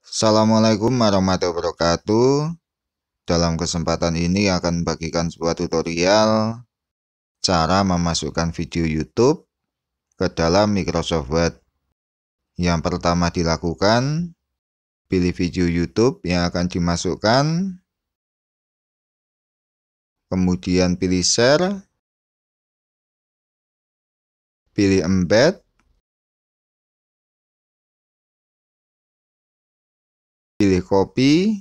Assalamualaikum warahmatullahi wabarakatuh Dalam kesempatan ini akan bagikan sebuah tutorial Cara memasukkan video YouTube ke dalam Microsoft Word Yang pertama dilakukan Pilih video YouTube yang akan dimasukkan Kemudian pilih share Pilih embed pilih copy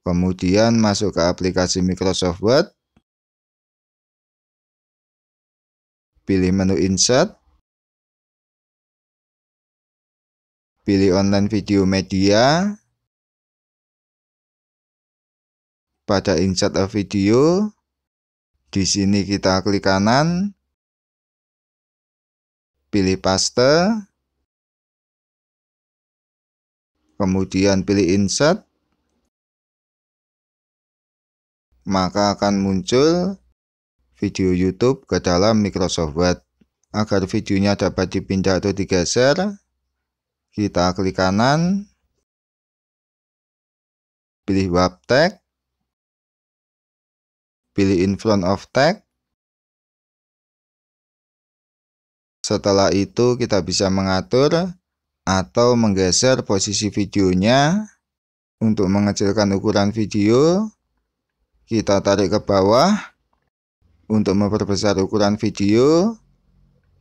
kemudian masuk ke aplikasi Microsoft Word pilih menu insert pilih online video media pada insert a video di sini kita klik kanan pilih paste kemudian pilih insert, maka akan muncul video YouTube ke dalam Microsoft Word. Agar videonya dapat dipindah atau digeser, kita klik kanan, pilih web tag, pilih in front of tag. Setelah itu kita bisa mengatur atau menggeser posisi videonya untuk mengecilkan ukuran video kita tarik ke bawah untuk memperbesar ukuran video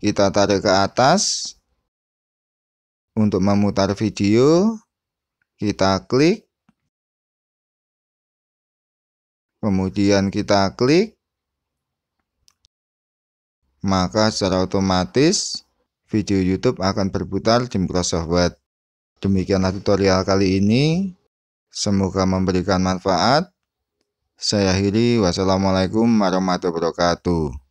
kita tarik ke atas untuk memutar video kita klik kemudian kita klik maka secara otomatis video YouTube akan berputar di Microsoft Demikianlah tutorial kali ini. Semoga memberikan manfaat. Saya akhiri. Wassalamualaikum warahmatullahi wabarakatuh.